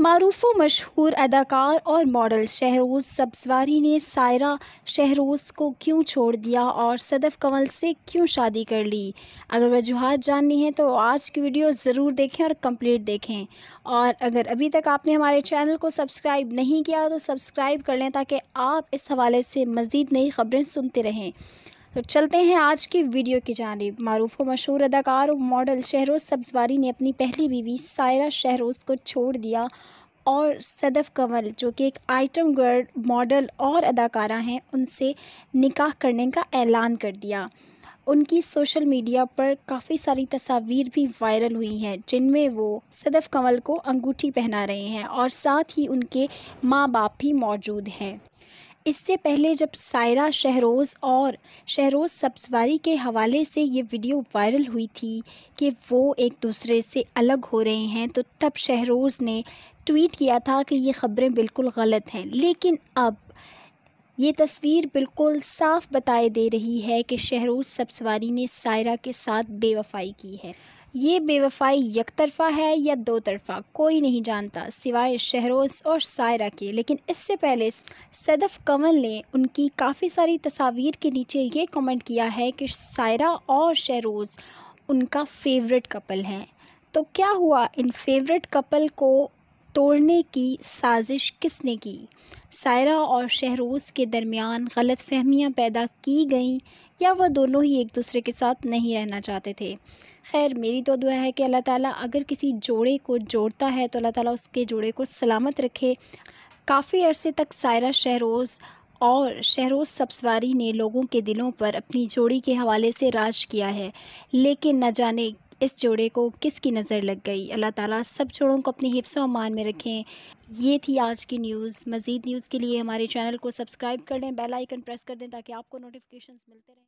मरूफ व मशहूर अदाकार और मॉडल शहरोज़ सब्सवारी ने सायरा शहरोज़ को क्यों छोड़ दिया और सदफ कंवल से क्यों शादी कर ली अगर वजूहत जाननी है तो आज की वीडियो ज़रूर देखें और कंप्लीट देखें और अगर अभी तक आपने हमारे चैनल को सब्सक्राइब नहीं किया तो सब्सक्राइब कर लें ताकि आप इस हवाले से मज़ीद नई खबरें सुनते रहें तो चलते हैं आज की वीडियो की जानब मरूफ व मशहूर अदाकार और मॉडल शहरोज़ सब्जवारी ने अपनी पहली बीवी सायरा शहरोज़ को छोड़ दिया और सदफ़ कंवल जो कि एक आइटम गर्ल मॉडल और अदाकारा हैं उनसे निकाह करने का ऐलान कर दिया उनकी सोशल मीडिया पर काफ़ी सारी तस्वीर भी वायरल हुई हैं जिनमें वो सदफ़ कंवल को अंगूठी पहना रहे हैं और साथ ही उनके माँ बाप भी मौजूद हैं इससे पहले जब सायरा शहरोज़ और शहरोज़ सब्सवारी के हवाले से ये वीडियो वायरल हुई थी कि वो एक दूसरे से अलग हो रहे हैं तो तब शहरोज़ ने ट्वीट किया था कि ये ख़बरें बिल्कुल गलत हैं लेकिन अब ये तस्वीर बिल्कुल साफ बताए दे रही है कि शहरोज़ सब्सवारी ने सायरा के साथ बेवफाई की है ये बेवफाई तरफ़ा है या दो तरफा कोई नहीं जानता सिवाय शहरोज़ और सायरा के लेकिन इससे पहले सदफ कंवल ने उनकी काफ़ी सारी तस्वीर के नीचे ये कमेंट किया है कि सायरा और शहरोज़ उनका फेवरेट कपल हैं तो क्या हुआ इन फेवरेट कपल को तोड़ने की साजिश किसने की सायरा और शहरोज़ के दरमियान गलत फहमियाँ पैदा की गईं या वह दोनों ही एक दूसरे के साथ नहीं रहना चाहते थे खैर मेरी तो दुआ है कि अल्लाह ताला अगर किसी जोड़े को जोड़ता है तो अल्लाह ताला उसके जोड़े को सलामत रखे काफ़ी अरसे तक सायरा शहरोज़ और शहरोज़ सबसवारी ने लोगों के दिलों पर अपनी जोड़ी के हवाले से राज किया है लेकिन न जाने इस जोड़े को किसकी नज़र लग गई अल्लाह ताला सब जोड़ों को अपनी हिफ्स अमान में रखें ये थी आज की न्यूज़ मज़ीद न्यूज़ के लिए हमारे चैनल को सब्सक्राइब कर लें बेलाइकन प्रेस कर दें ताकि आपको नोटिफिकेशन मिलते रहें